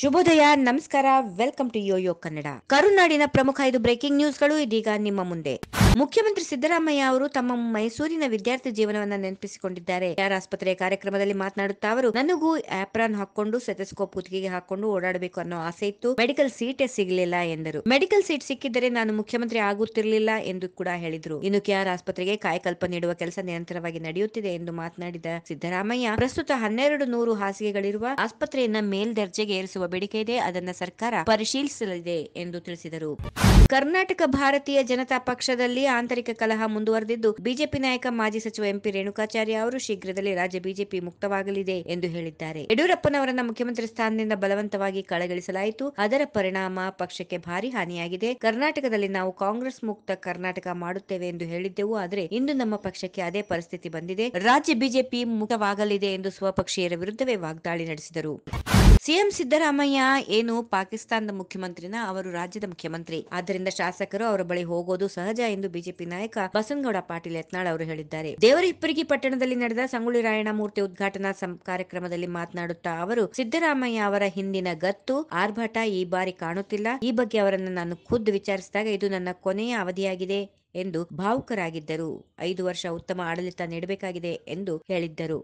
ಶುಭೋದಯ ನಮಸ್ಕಾರ welcome to Yo ಕನ್ನಡ ಕರುನಾಡಿನ ಪ್ರಮುಖ ಐದು ಬ್ರೇಕಿಂಗ್ ನ್ಯೂಸ್ಗಳು ಇದೀಗ ನಿಮ್ಮ ಮುಂದೆ ಮುಖ್ಯಮಂತ್ರಿ ಸಿದ್ದರಾಮಯ್ಯ ಅವರು ತಮ್ಮ ಮೈಸೂರಿನ ವಿದ್ಯಾರ್ಥಿ ಜೀವನವನ್ನ ನೆನಪಿಸಿಕೊಂಡಿದ್ದಾರೆ ಯಾರ ಆಸ್ಪತ್ರೆಯ ಕಾರ್ಯಕ್ರಮದಲ್ಲಿ ಮಾತನಾಡುತ್ತಾ ಅವರು ನನಗೂ ಆಪ್ರಾನ್ ಹಾಕೊಂಡು ಸೆತಸ್ಕೋಪ್ ಕುತ್ತಿಗೆಗೆ ಹಾಕೊಂಡು ಓಡಾಡಬೇಕು ಅನ್ನೋ ಆಸೆ ಇತ್ತು ಮೆಡಿಕಲ್ ಸೀಟೇ ಸಿಗಲಿಲ್ಲ ಎಂದರು ಮೆಡಿಕಲ್ ಸೀಟ್ ಸಿಕ್ಕಿದ್ದರೆ ನಾನು ಮುಖ್ಯಮಂತ್ರಿ ಆಗುತ್ತಿರಲಿಲ್ಲ ಎಂದು ಕೂಡ ಹೇಳಿದ್ರು ಇನ್ನು ಕೆಆರ್ ಆಸ್ಪತ್ರೆಗೆ ಕಾಯಕಲ್ಪ ನೀಡುವ ಕೆಲಸ ನಿರಂತರವಾಗಿ ನಡೆಯುತ್ತಿದೆ ಎಂದು ಮಾತನಾಡಿದ ಸಿದ್ದರಾಮಯ್ಯ ಪ್ರಸ್ತುತ ಹನ್ನೆರಡು ನೂರು ಹಾಸಿಗೆಗಳಿರುವ ಆಸ್ಪತ್ರೆಯನ್ನ ಮೇಲ್ದರ್ಜೆಗೆ ಏರಿಸುವ ಬೇಡಿಕೆ ಇದೆ ಅದನ್ನು ಸರ್ಕಾರ ಪರಿಶೀಲಿಸಲಿದೆ ಎಂದು ತಿಳಿಸಿದರು ಕರ್ನಾಟಕ ಭಾರತೀಯ ಜನತಾ ಪಕ್ಷದಲ್ಲಿ ಆಂತರಿಕ ಕಲಹ ಮುಂದುವರೆದಿದ್ದು ಬಿಜೆಪಿ ನಾಯಕ ಮಾಜಿ ಸಚಿವ ಎಂಪಿ ರೇಣುಕಾಚಾರ್ಯ ಅವರು ಶೀಘ್ರದಲ್ಲೇ ರಾಜ್ಯ ಬಿಜೆಪಿ ಮುಕ್ತವಾಗಲಿದೆ ಎಂದು ಹೇಳಿದ್ದಾರೆ ಯಡಿಯೂರಪ್ಪನವರನ್ನ ಮುಖ್ಯಮಂತ್ರಿ ಸ್ಥಾನದಿಂದ ಬಲವಂತವಾಗಿ ಕಳಗಳಿಸಲಾಯಿತು ಅದರ ಪರಿಣಾಮ ಪಕ್ಷಕ್ಕೆ ಭಾರಿ ಹಾನಿಯಾಗಿದೆ ಕರ್ನಾಟಕದಲ್ಲಿ ನಾವು ಕಾಂಗ್ರೆಸ್ ಮುಕ್ತ ಕರ್ನಾಟಕ ಮಾಡುತ್ತೇವೆ ಎಂದು ಹೇಳಿದ್ದೆವು ಆದರೆ ಇಂದು ನಮ್ಮ ಪಕ್ಷಕ್ಕೆ ಅದೇ ಪರಿಸ್ಥಿತಿ ಬಂದಿದೆ ರಾಜ್ಯ ಬಿಜೆಪಿ ಮುಕ್ತವಾಗಲಿದೆ ಎಂದು ಸ್ವಪಕ್ಷೀಯರ ವಿರುದ್ಧವೇ ವಾಗ್ದಾಳಿ ನಡೆಸಿದರು ಸಿಎಂ ಸಿದ್ದರಾಮಯ್ಯ ಏನು ಪಾಕಿಸ್ತಾನದ ಮುಖ್ಯಮಂತ್ರಿನ ಅವರು ರಾಜ್ಯದ ಮುಖ್ಯಮಂತ್ರಿ ಆದ್ದರಿಂದ ಶಾಸಕರು ಅವರ ಬಳಿ ಹೋಗೋದು ಸಹಜ ಎಂದು ಬಿಜೆಪಿ ನಾಯಕ ಬಸನಗೌಡ ಪಾಟೀಲ್ ಯತ್ನಾಳ್ ಅವರು ಹೇಳಿದ್ದಾರೆ ಇಪ್ಪರಿಗಿ ಪಟ್ಟಣದಲ್ಲಿ ನಡೆದ ಸಂಗುಳಿ ರಾಯಣ್ಣ ಮೂರ್ತಿ ಉದ್ಘಾಟನಾ ಕಾರ್ಯಕ್ರಮದಲ್ಲಿ ಮಾತನಾಡುತ್ತಾ ಅವರು ಸಿದ್ದರಾಮಯ್ಯ ಅವರ ಹಿಂದಿನ ಗತ್ತು ಆರ್ಭಟ ಈ ಬಾರಿ ಕಾಣುತ್ತಿಲ್ಲ ಈ ಬಗ್ಗೆ ಅವರನ್ನು ನಾನು ಖುದ್ದು ವಿಚಾರಿಸಿದಾಗ ಇದು ನನ್ನ ಕೊನೆಯ ಅವಧಿಯಾಗಿದೆ ಎಂದು ಭಾವುಕರಾಗಿದ್ದರು ಐದು ವರ್ಷ ಉತ್ತಮ ಆಡಳಿತ ನೀಡಬೇಕಾಗಿದೆ ಎಂದು ಹೇಳಿದ್ದರು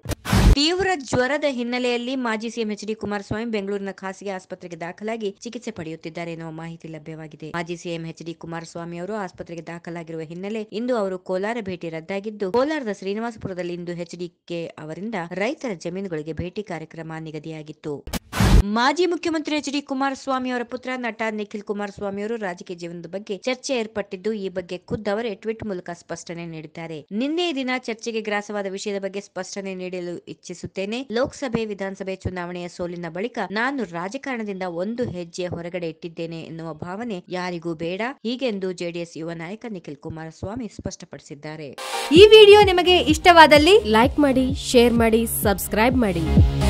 ತೀವ್ರ ಜ್ವರದ ಹಿನ್ನೆಲೆಯಲ್ಲಿ ಮಾಜಿ ಸಿಎಂ ಎಚ್ ಡಿ ಕುಮಾರಸ್ವಾಮಿ ಬೆಂಗಳೂರಿನ ಖಾಸಗಿ ಆಸ್ಪತ್ರೆಗೆ ದಾಖಲಾಗಿ ಚಿಕಿತ್ಸೆ ಪಡೆಯುತ್ತಿದ್ದಾರೆ ಎನ್ನುವ ಮಾಹಿತಿ ಲಭ್ಯವಾಗಿದೆ ಮಾಜಿ ಸಿಎಂ ಎಚ್ ಡಿ ಕುಮಾರಸ್ವಾಮಿ ಅವರು ಆಸ್ಪತ್ರೆಗೆ ದಾಖಲಾಗಿರುವ ಹಿನ್ನೆಲೆ ಇಂದು ಅವರು ಕೋಲಾರ ಭೇಟಿ ರದ್ದಾಗಿದ್ದು ಕೋಲಾರದ ಶ್ರೀನಿವಾಸಪುರದಲ್ಲಿ ಇಂದು ಎಚ್ಡಿಕೆ ಅವರಿಂದ ರೈತರ ಜಮೀನುಗಳಿಗೆ ಭೇಟಿ ಕಾರ್ಯಕ್ರಮ ನಿಗದಿಯಾಗಿತ್ತು ಮಾಜಿ ಮುಖ್ಯಮಂತ್ರಿ ಎಚ್ ಡಿ ಕುಮಾರಸ್ವಾಮಿ ಅವರ ಪುತ್ರ ನಟ ನಿಖಿಲ್ ಕುಮಾರಸ್ವಾಮಿ ಅವರು ರಾಜಕೀಯ ಜೀವನದ ಬಗ್ಗೆ ಚರ್ಚೆ ಏರ್ಪಟ್ಟಿದ್ದು ಈ ಬಗ್ಗೆ ಅವರೇ ಟ್ವೀಟ್ ಮೂಲಕ ಸ್ಪಷ್ಟನೆ ನೀಡಿದ್ದಾರೆ ನಿನ್ನೆ ದಿನ ಚರ್ಚೆಗೆ ಗ್ರಾಸವಾದ ವಿಷಯದ ಬಗ್ಗೆ ಸ್ಪಷ್ಟನೆ ನೀಡಲು ಇಚ್ಛಿಸುತ್ತೇನೆ ಲೋಕಸಭೆ ವಿಧಾನಸಭೆ ಚುನಾವಣೆಯ ಸೋಲಿನ ಬಳಿಕ ನಾನು ರಾಜಕಾರಣದಿಂದ ಒಂದು ಹೆಜ್ಜೆ ಹೊರಗಡೆ ಇಟ್ಟಿದ್ದೇನೆ ಎನ್ನುವ ಭಾವನೆ ಯಾರಿಗೂ ಬೇಡ ಹೀಗೆಂದು ಜೆಡಿಎಸ್ ಯುವ ನಾಯಕ ನಿಖಿಲ್ ಕುಮಾರಸ್ವಾಮಿ ಸ್ಪಷ್ಟಪಡಿಸಿದ್ದಾರೆ ಈ ವಿಡಿಯೋ ನಿಮಗೆ ಇಷ್ಟವಾದಲ್ಲಿ ಲೈಕ್ ಮಾಡಿ ಶೇರ್ ಮಾಡಿ ಸಬ್ಸ್ಕ್ರೈಬ್ ಮಾಡಿ